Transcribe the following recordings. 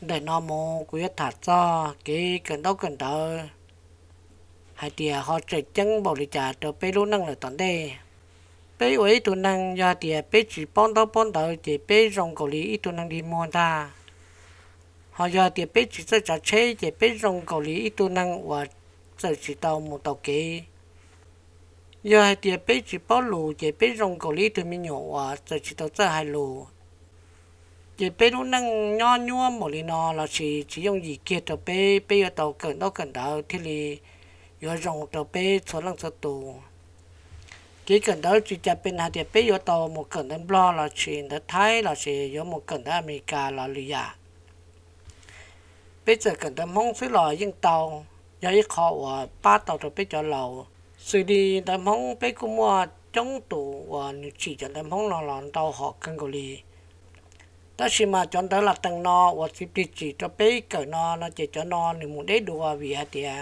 để nó mô quyết thả cho cái cần đâu cần đỡ hai tia họ chạy chân bảo lý trả cho bé lũ năng là toàn đề bé ấy tụ năng do tia bé chỉ bón đâu bón đâu thì bé rong cổ lý ít năng đi mua ta họ do tia bé chỉ sẽ trả chế thì bé rong cổ lý ít năng và sẽ chỉ tàu một tàu kế do hai tia bé chỉ bó lù thì bé rong cổ lý tụ mình nhổ và sẽ chỉ tàu sẽ hai lù เจเป็นนั่งย้อนย้อหมดลยนอะเราช้ใช้ยังยีเกตตเป้เป้ยตัเกินตัเกินดาที่ลีย้อนองตัเป้ชนลังสตูเกี่เกินดาจะจะเป็นหาเดียเป้ยตัหมดเกินนั่บล้อเราช้เดไทยเราใช้ย้หมดเกินเดาอเมริกาลาลียาเป้เจอเกินเดามองซื้อลอยิ่งเตายายขอว่าป้าเตาตัเป้จอดเราสุดีเดามองเป้กุมัวจงตัวว่าหนุ่มจีจอดเดามองหล่อนลอเตาหอกกันกลี ta chỉ mà chọn đó là tầng no hoặc chỉ bị chỉ cho bé cỡ no nó chỉ cho no thì muốn để đùa vì hạt tiền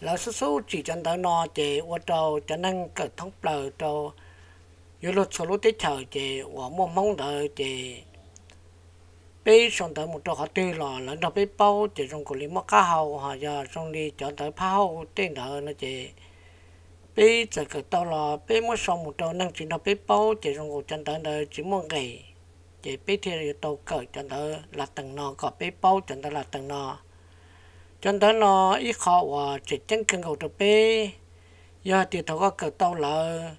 là số số chỉ chọn đó no chỉ và trâu cho năng cỡ thông bờ trâu yếu lột số lột tế chờ chỉ và mua mong đợi chỉ bé chọn đó một trâu họ tư lo, là nó bé bao chỉ trong cổ lý mắc cá hậu họ giờ trong đi chọn tới phao tên đó nó chỉ bé giờ cỡ tao lo, bé mua xong một trâu năng chỉ nó bé bao chỉ trong cổ chân tới đời chỉ mua ngày chỉ biết thì tàu cỡ cho đó là tầng nọ có biết bao cho đó là tầng nọ cho đó nó ít khó và chỉ chân cần cầu được biết giờ thì tàu có cỡ tàu là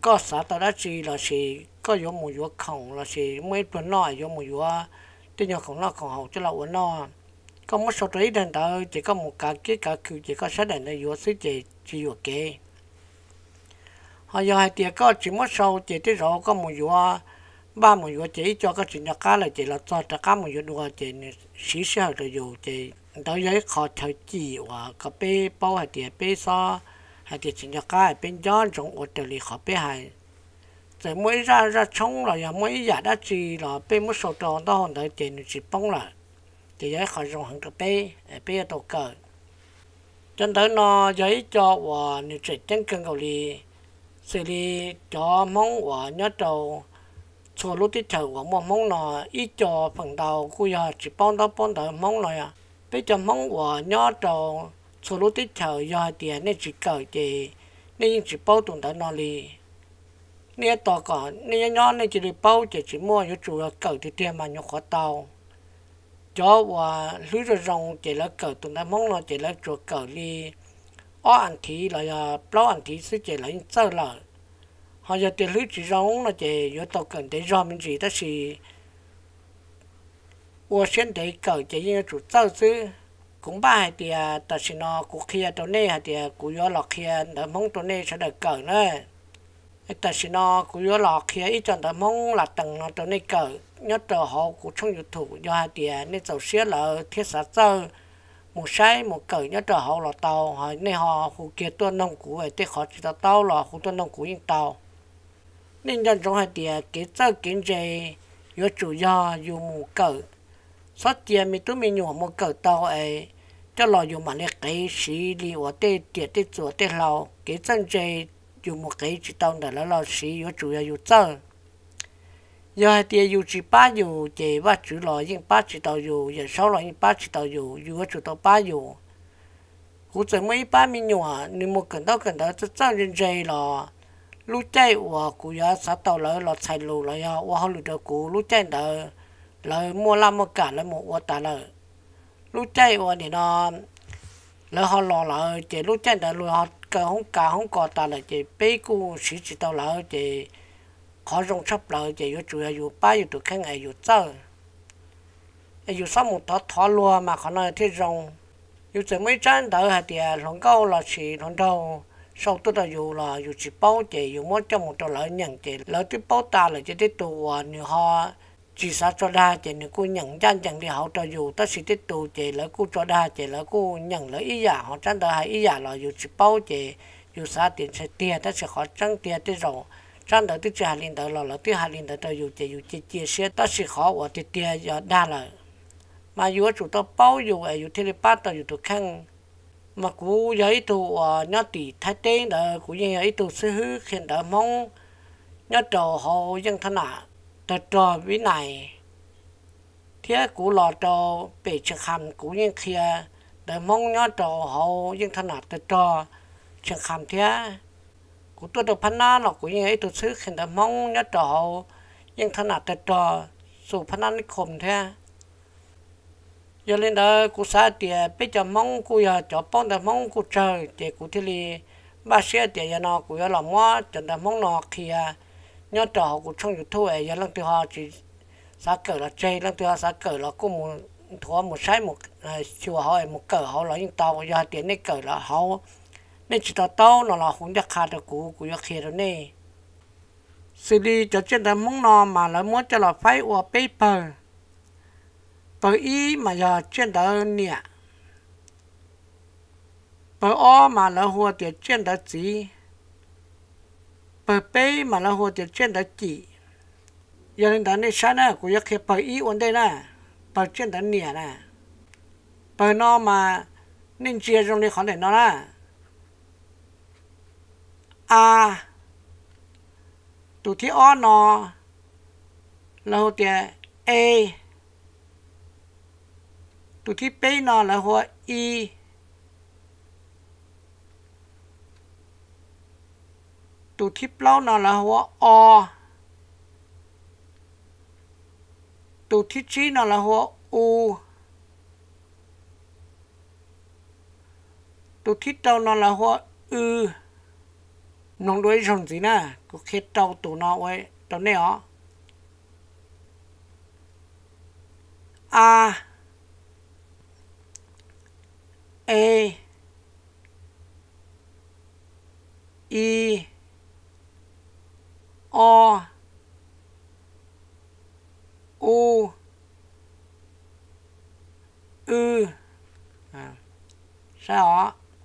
có xã tàu đã chỉ là chỉ có yếu một yếu không là chỉ mấy tuần nọ yếu một yếu tuy nhiên khổng nó khổng hậu chứ là uống nọ có một số đấy đàn tàu chỉ có một cái kết cả cứ chỉ có xác định là yếu sức chỉ chỉ yếu kế họ giờ hai tiệc có chỉ một số chỉ tới rồi có một yếu ba một yếu chế cho các chuyện nhà cá là chế là cho trả cá một yếu đua chế xí xí hạt rồi yếu chế đó giấy khó thở chỉ và các bé bao hạt tiền bê so hạt tiền chuyện nhà cá bên gió trong ổ trời lì khó bé hay rồi mỗi ra ra chống rồi ya mỗi giả đã chỉ là bê một số tròn đó hòn đời chế chỉ bông là chế giấy khó dùng hàng các bê bé tổ cờ chân tới nó giấy cho và nụ chế chân cần cầu lì xử lý cho mong và nhớ trâu cho lúc thì chờ của một mong là ít cho phần đầu cô giờ chỉ bón bón chỉ 帮 đó 帮 đỡ mong là à bây giờ mong của nhớ trầu cho lúc thì chờ giờ thì nên chỉ cởi thì nên chỉ bao tụng đỡ nó đi nên tỏ cả nên nhớ nên chỉ đi bao chỉ chỉ mua những chủ là cởi thì tiền mà nhớ khó tàu cho và lưới rồi rồng chỉ là cởi tụng đỡ mong là chỉ là chùa cởi đi ở ăn thì là bao ăn thì sẽ chỉ là những sơ lợi họ giờ tiền lưới chỉ giống là chỉ do tàu cần để do mình chỉ đó thì ua xuyên để cởi chỉ như chủ tàu chứ cũng bài thì ta xin nó cũng kia tàu này thì cũng gió lọt kia đã mong tàu này sẽ được cởi nữa ta xin nó cũng gió lọt kia ít chọn đã mong là tầng nó tàu này cởi nhất là họ cũng trong dự thủ do thì nên tàu xía là thiết sát tàu một sai một cởi nhất là họ là tàu họ nên họ khu kia tuân nông cũ về tết họ chỉ tàu là khu tuân nông cũ yên tàu nên nhân trong hai tiền cái tao kiến chế yo chủ yo yo mù cờ số tiền mình tụi mình nhỏ mù cờ tao ấy cho lo yo mà lấy cái xí đi ở tê tiền tê chỗ tê lâu cái chân chế yo mù cái chỉ tao đã là lo xí yo chủ yo yo tao giờ hai tiền yo chỉ ba yo chế ba chủ lo nhưng ba chữ tao yo giờ sáu lo nhưng ba chữ tao yo yo chủ tao ba yo cũng chỉ mấy ba mình nhỏ nên một cần tao cần tao cho tao nhân chế lo lúc chơi của cụ giờ sát tàu lỡ lọt xài lù lỡ giờ của họ lù được cụ lúc chơi đỡ lỡ mua làm mua cả lỡ mua của ta lỡ lúc chơi của thì nó lỡ họ lò lỡ chỉ lúc chơi đỡ lùi họ cờ không cả không có ta lỡ chỉ bê cú sĩ chỉ tàu lỡ chỉ họ dùng sắp lỡ chỉ vô chủ yếu ba yếu tụ khen ngày yếu chơi yếu sáu một thọ thọ lùa mà họ nói thế rồng yếu chỉ mấy chân đỡ hạt tiền lồng câu là chỉ lồng đầu sau đó là dù là dù chỉ bao chị dù muốn trong một trò lỡ nhận chị lỡ tiếp bao ta là chỉ tiếp tù à, nhiều ho chỉ sao cho đa chị nếu cô nhận chân chẳng đi hậu trò dù ta chỉ tiếp tù chị lỡ cô cho đa chị lỡ cô nhận lỡ ý giả họ chân đó hay ý giả là dù chỉ bao chị dù sao tiền sẽ tiền ta sẽ khó chẳng tiền tới rồi chẳng đó tới chỉ hai linh đó là lỡ tới hai linh đó dù chị dù chị chia sẻ ta sẽ khó và tiền tiền đa là mà dù chúng ta bao dù ở à, dù thế là bắt đầu dù tôi khăng mà cú giấy tụ à, nhớ tỷ thái tên đó cú giấy tụ sư hư khiến đó mong nhớ trò hồ dân thân ạ trò trò với này thế cú lò trò bể trực hàm cú nhân kia để mong nhớ trò hồ dân thân ạ trò trò trực hàm thế cú tôi được phân nó là cú giấy tụ sư khiến đó mong nhớ trò hồ dân thân ạ trò trò dù phân nó khổng thế giờ lên đó cụ xã thì à, bây giờ mong cụ giờ à, cho bón ta mong cụ trời thì cụ thì li ba xe thì giờ nó cụ giờ làm mua cho ta mong nó khi à nhớ trò cụ trong YouTube ấy giờ lần thứ hai chỉ xã cờ là chơi lần thứ hai xã cờ là cũng muốn thua một sai một à, chùa họ một cờ họ là những tàu giờ tiền này cờ là họ nên chỉ tàu tàu nó là cũng giặc khát được cụ cụ giờ khi rồi nè xử lý cho trên ta mong nó mà lại muốn cho là phải qua paper bởi ý mà giờ trên đó nè bởi o mà là hồ thì trên đó chỉ bởi b mà là hồ thì trên đó chỉ giờ lên đó này sao nè cũng giờ khi bởi ý ổn đây nè bởi trên đó nè nè bởi nó mà nên chia trong này khó để nó nè a à, tụi thi o nó là hồ thì a ตัวที่เป้นอนแล้วหัวอีตัวที่เปล่านอนแล้วหัวอตัวที่ชี้นอนแล้วหัวอูตัวที่เตานอนแล้วหัวอือ น้องด้วยชนสิน่ะก็เคดเตาตัวนอนไว้ตอนนี้อ๋อา A E o u ูอือใช่หรอ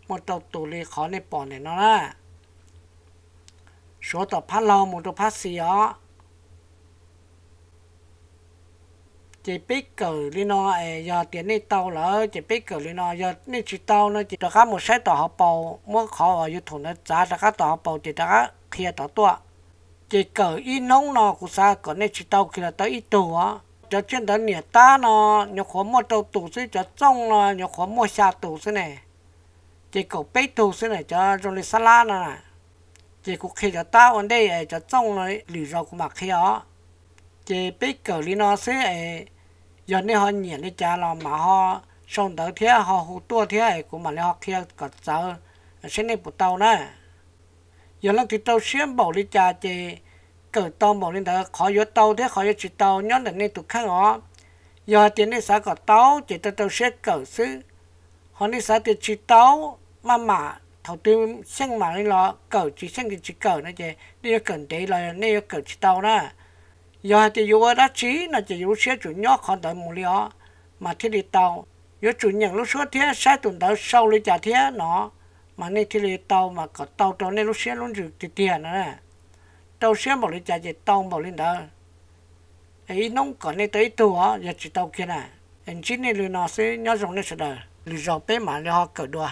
มตตุลีขอในปอนเนี่ยนะโสตพัดเรามุตพัดเสีย chỉ biết cử li nó ấy giờ tiền này tàu lỡ chỉ biết cử li nó giờ này chỉ tàu nó chỉ được một xe tàu học bầu mua khó ở yêu thủ nó giá được các tàu học bầu chỉ được kia tàu tua chỉ cử ít nông nó của sao còn này chỉ tàu kia là tới ít tù á cho chuyện đó nhỉ ta nó nhớ khó mua tàu tù xí cho trong nó nhớ khó mua xa tù xí này chỉ cử bé tù xí này cho rồi lịch sala nè chỉ cũng khi cho tao ở đây à, cho trong nó lì rau của mặc khi đó chế bế cờ lý nó sẽ ấy giờ này họ nhận lấy cha lo mà họ xong tới thế họ hút tua thế ấy cũng mà lấy họ kia có sợ sẽ này bút tàu nè giờ lúc thì tàu xem bảo lấy cha chế cờ tàu bảo lên đó khó yếu tàu thế khó yếu chỉ tàu nhớ là nên tụt khác họ giờ tiền này xã có tàu chỉ tàu tàu sẽ cờ xứ họ này xã tiền chỉ tàu mà mà thầu tư xem mà lên lo cờ chỉ xem thì chỉ cờ nó chế đi cờ đấy là nên cờ chỉ tàu nè giờ thì vô đã trí là chỉ vô xe chủ nhỏ còn tới mù lió mà thiết đi tàu dù chủ nhận lúc xưa thế sai tuần tới sau lấy trả thế nó mà nên thiết đi tàu mà có tàu cho nên lúc xe luôn được thì tiền nữa nè tàu xe bảo lấy trả chỉ tàu bảo lên đó ấy nông còn nên tới tù giờ chỉ tàu kia nè anh chỉ nên lừa nó sẽ nhớ rộng nên sẽ đời lừa rộng bé mà lừa họ cởi đùa